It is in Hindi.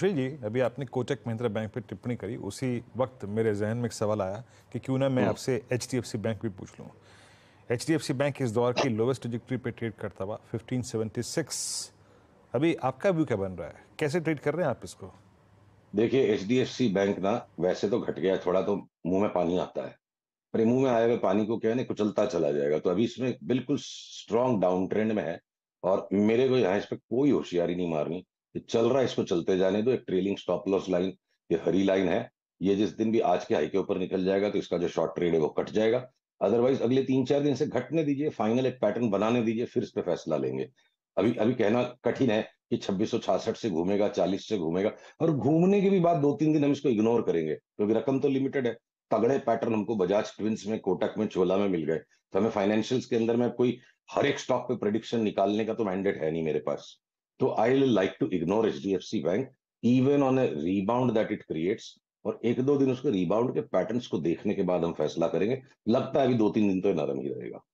सुशील जी अभी आपने कोटक महिंद्रा बैंक पर टिप्पणी करी उसी वक्त मेरे जहन में एक सवाल आया कि क्यों ना मैं हम्म। आपसे एच बैंक भी पूछ लूँ एच बैंक इस दौर की लोवेस्ट डिजिक्ट्री पे ट्रेड करता हुआ 1576 अभी आपका व्यू क्या बन रहा है कैसे ट्रेड कर रहे हैं आप इसको देखिए एच बैंक ना वैसे तो घट गया थोड़ा तो मुंह में पानी आता है पर मुंह में आए हुए पानी को क्या है ना कुचलता चला जाएगा तो अभी इसमें बिल्कुल स्ट्रॉन्ग डाउन ट्रेंड में है और मेरे को यहाँ इस पर कोई होशियारी नहीं मारनी ये चल रहा है इसको चलते जाने दो एक ट्रेलिंग स्टॉप लॉस लाइन ये हरी लाइन है ये जिस दिन भी आज के हाई के ऊपर निकल जाएगा तो इसका जो शॉर्ट ट्रेड है वो कट जाएगा अदरवाइज अगले तीन चार दिन से घटने दीजिए फाइनल एक पैटर्न बनाने दीजिए फिर इस पर फैसला लेंगे अभी अभी कहना कठिन है कि छब्बीस से घूमेगा चालीस से घूमेगा और घूमने के भी बाद दो तीन दिन हम इसको इग्नोर करेंगे क्योंकि तो रकम तो लिमिटेड है तगड़े पैटर्न हमको बजाज ट्विंस में कोटक में चोला में मिल गए तो हमें फाइनेंशियल्स के अंदर में कोई हर एक स्टॉक पे प्रडिक्शन निकालने का तो मैंडेट है नहीं मेरे पास तो I like to ignore H D F C bank even on a rebound that it creates और एक दो दिन उसके रीबाउंड के पैटर्न्स को देखने के बाद हम फैसला करेंगे लगता है अभी दो तीन दिन तो नरम ही रहेगा